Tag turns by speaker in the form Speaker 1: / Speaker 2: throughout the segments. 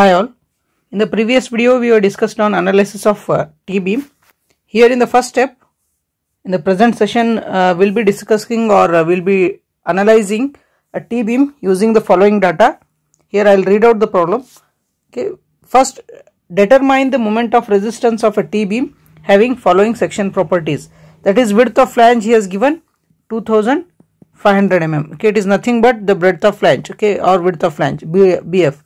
Speaker 1: Hi all. In the previous video we were discussed on analysis of uh, T-beam. Here in the first step, in the present session uh, we'll be discussing or uh, we'll be analyzing a T-beam using the following data. Here I'll read out the problem. Okay. First, determine the moment of resistance of a T-beam having following section properties. That is width of flange he has given 2500 mm. Okay, it is nothing but the breadth of flange okay or width of flange BF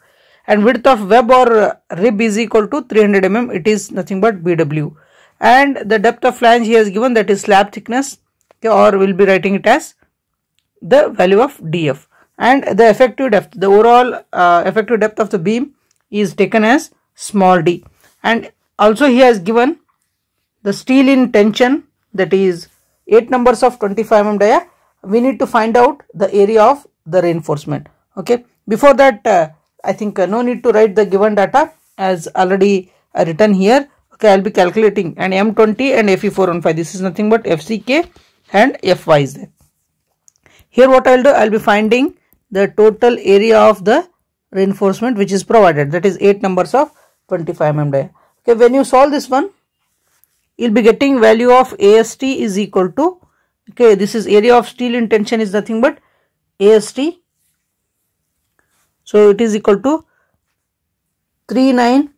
Speaker 1: and width of web or rib is equal to 300 mm it is nothing but bw and the depth of flange he has given that is slab thickness okay, or we'll be writing it as the value of df and the effective depth the overall uh, effective depth of the beam is taken as small d and also he has given the steel in tension that is 8 numbers of 25 mm dia we need to find out the area of the reinforcement okay before that uh, I think uh, no need to write the given data as already uh, written here. Okay, I'll be calculating and M20 and Fe415. This is nothing but FCK and Fy is there. Here what I'll do, I'll be finding the total area of the reinforcement which is provided. That is 8 numbers of 25 mm dia. Okay, when you solve this one, you'll be getting value of AST is equal to, okay, this is area of steel in tension is nothing but AST so it is equal to 3926.9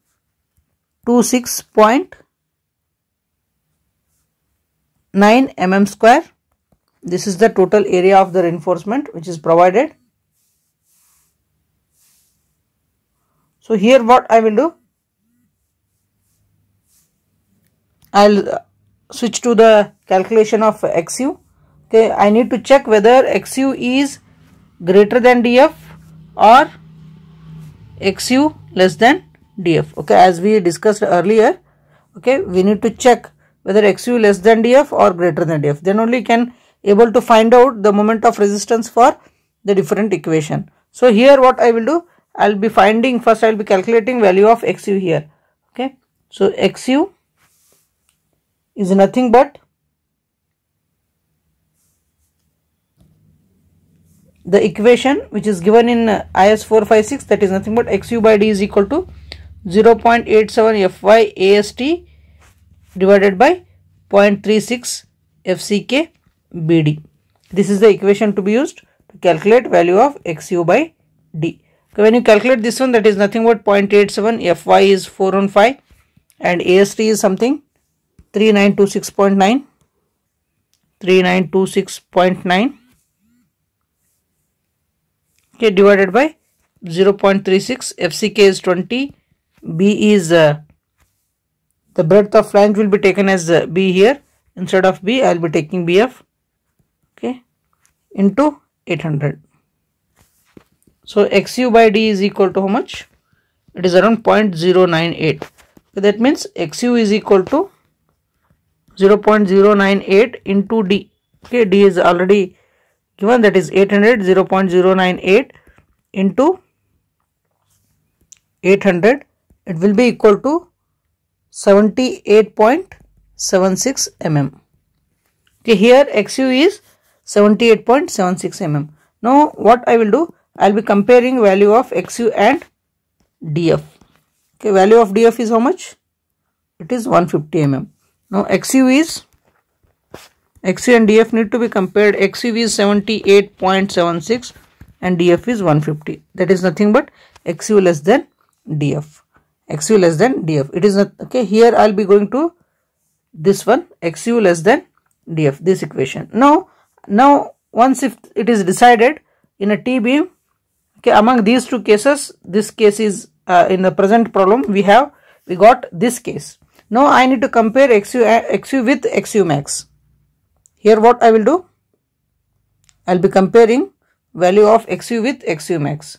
Speaker 1: mm square. This is the total area of the reinforcement which is provided. So here what I will do? I will uh, switch to the calculation of XU. Okay, I need to check whether XU is greater than DF or xu less than df okay as we discussed earlier okay we need to check whether xu less than df or greater than df then only can able to find out the moment of resistance for the different equation so here what i will do i'll be finding first i'll be calculating value of xu here okay so xu is nothing but the equation which is given in uh, IS 456 that is nothing but XU by D is equal to 0.87 FY AST divided by 0.36 FCK BD. This is the equation to be used to calculate value of XU by D. So when you calculate this one that is nothing but 0.87 FY is 415 and AST is something 3926.9 3926.9 okay divided by 0 0.36 fck is 20 b is uh, the breadth of flange will be taken as uh, b here instead of b i'll be taking bf okay into 800 so xu by d is equal to how much it is around 0.098 so that means xu is equal to 0.098 into d okay d is already given that is 800 0.098 into 800 it will be equal to 78.76 mm. Okay, here XU is 78.76 mm. Now what I will do? I will be comparing value of XU and DF. Okay, value of DF is how much? It is 150 mm. Now XU is XC and DF need to be compared. XCV is 78.76 and DF is 150. That is nothing but XU less than DF. XU less than DF. It is not okay. Here I'll be going to this one XU less than DF. This equation. Now, now once if it is decided in a T beam, okay, among these two cases, this case is uh, in the present problem we have we got this case. Now I need to compare XU XU with XU max. Here what I will do? I will be comparing value of xu with xu max.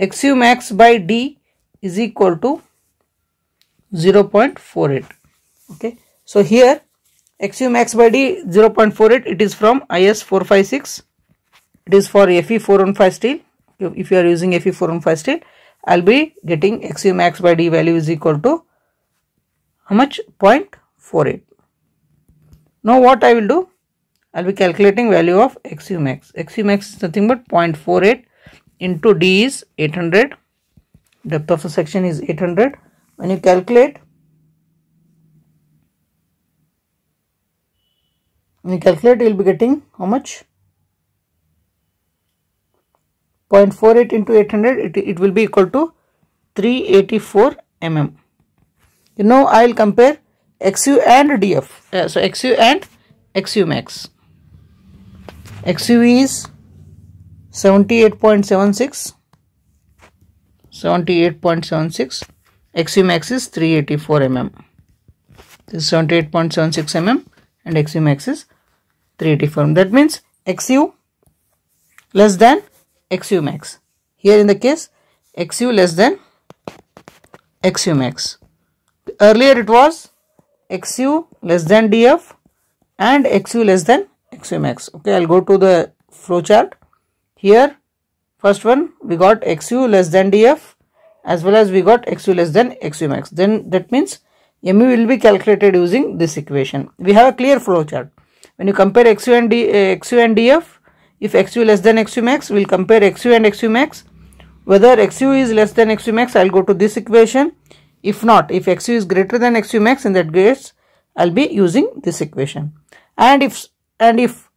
Speaker 1: xu max by d is equal to 0 0.48. Okay. So here xu max by d 0 0.48 it is from IS 456. It is for Fe 415 steel. If you are using Fe 415 steel, I will be getting xu max by d value is equal to how much? 0.48. Now what I will do? I'll be calculating value of XUMAX. XUMAX is nothing but 0.48 into D is 800. Depth of the section is 800. When you calculate, when you calculate, you'll be getting how much? 0.48 into 800, it, it will be equal to 384 mm. You know, I'll compare XU and DF. Uh, so, XU and XU max. XUV is 78.76 78.76 XU max is 384 mm this is 78.76 mm and XU max is 384 mm. that means XU less than XU max here in the case XU less than XU max earlier it was XU less than DF and XU less than XUMX. Okay, I'll go to the flowchart. Here, first one, we got XU less than DF as well as we got XU less than XUMX. Then that means MU will be calculated using this equation. We have a clear flowchart. When you compare XU and, D, uh, XU and DF, if XU less than XUMX, we'll compare XU and XUMX. Whether XU is less than XUMX, I'll go to this equation. If not, if XU is greater than XUMX, in that case, I'll be using this equation. And if and if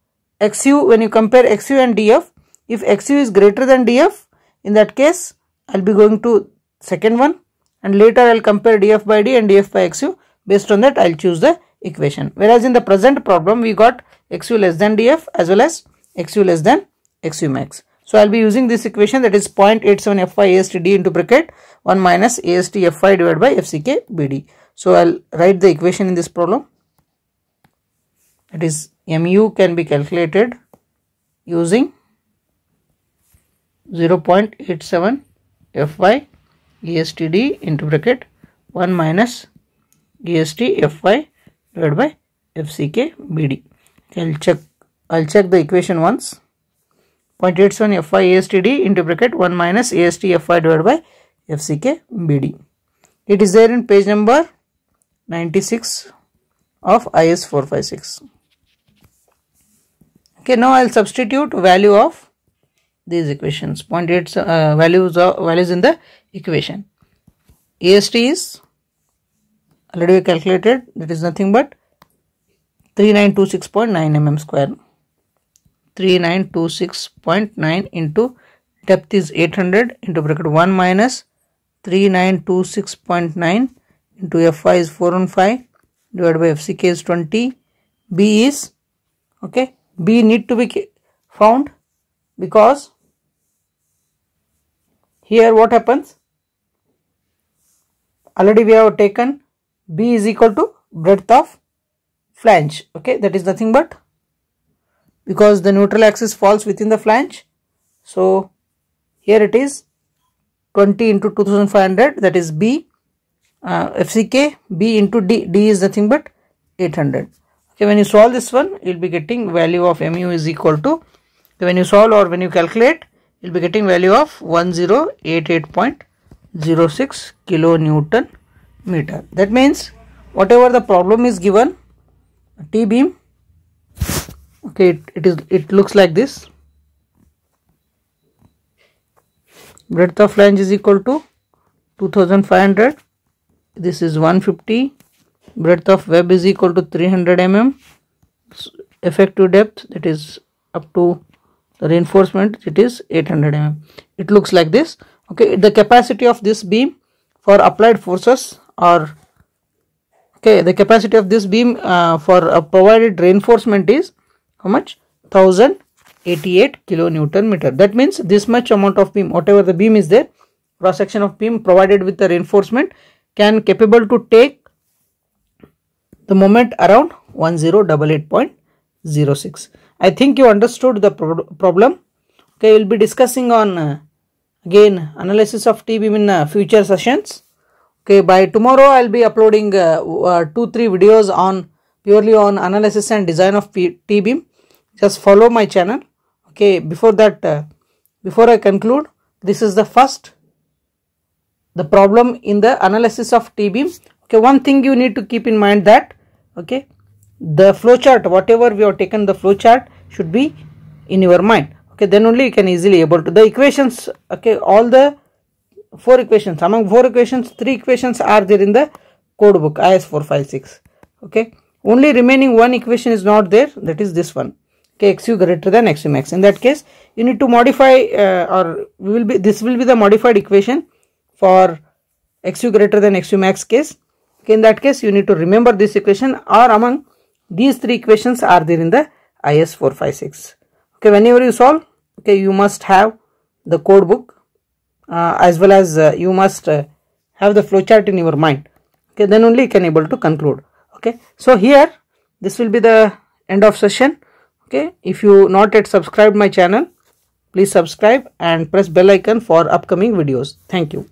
Speaker 1: xu when you compare xu and df if xu is greater than df in that case i'll be going to second one and later i'll compare df by d and df by xu based on that i'll choose the equation whereas in the present problem we got xu less than df as well as xu less than xu max so i'll be using this equation that is 0.87 fy ast d into bracket 1 minus ast fy divided by fck bd so i'll write the equation in this problem that is mu can be calculated using 0.87 fy estd into bracket 1 minus est fy divided by fck bd. I'll check I'll check the equation once. 0.87 fy ASTD into bracket 1 minus est fy divided by FCK BD. It is there in page number 96 of IS 456. Okay, now I'll substitute value of these equations, 0.8 uh, values of values in the equation. AST is already calculated, that is nothing but 3926.9 mm square. 3926.9 into depth is 800 into bracket 1 minus 3926.9 into Fi is 415 divided by FCK is 20. B is okay B need to be found because here what happens? Already we have taken B is equal to breadth of flange. Okay, that is nothing but because the neutral axis falls within the flange. So here it is 20 into 2500 that is B uh, FCK B into D. D is nothing but 800 when you solve this one you'll be getting value of mu is equal to when you solve or when you calculate you'll be getting value of 1088.06 kilonewton meter that means whatever the problem is given t beam okay it, it is it looks like this breadth of flange is equal to 2500 this is 150 breadth of web is equal to 300 mm effective depth that is up to the reinforcement it is 800 mm it looks like this okay the capacity of this beam for applied forces are okay the capacity of this beam uh, for provided reinforcement is how much 1088 kilo newton meter that means this much amount of beam whatever the beam is there cross section of beam provided with the reinforcement can capable to take the moment around 1088.06 i think you understood the pro problem okay we'll be discussing on uh, again analysis of t beam in uh, future sessions okay by tomorrow i'll be uploading uh, uh two three videos on purely on analysis and design of T beam just follow my channel okay before that uh, before i conclude this is the first the problem in the analysis of t beam okay one thing you need to keep in mind that okay the flowchart whatever we have taken the flowchart should be in your mind okay then only you can easily able to the equations okay all the four equations among four equations three equations are there in the code book is456 okay only remaining one equation is not there that is this one okay xu greater than xu max in that case you need to modify uh, or will be this will be the modified equation for xu greater than xu max case Okay, in that case, you need to remember this equation or among these three equations are there in the IS456. Okay, whenever you solve, okay, you must have the code book uh, as well as uh, you must uh, have the flowchart in your mind. Okay, then only you can able to conclude. Okay, so here this will be the end of session. Okay, if you not yet subscribed my channel, please subscribe and press bell icon for upcoming videos. Thank you.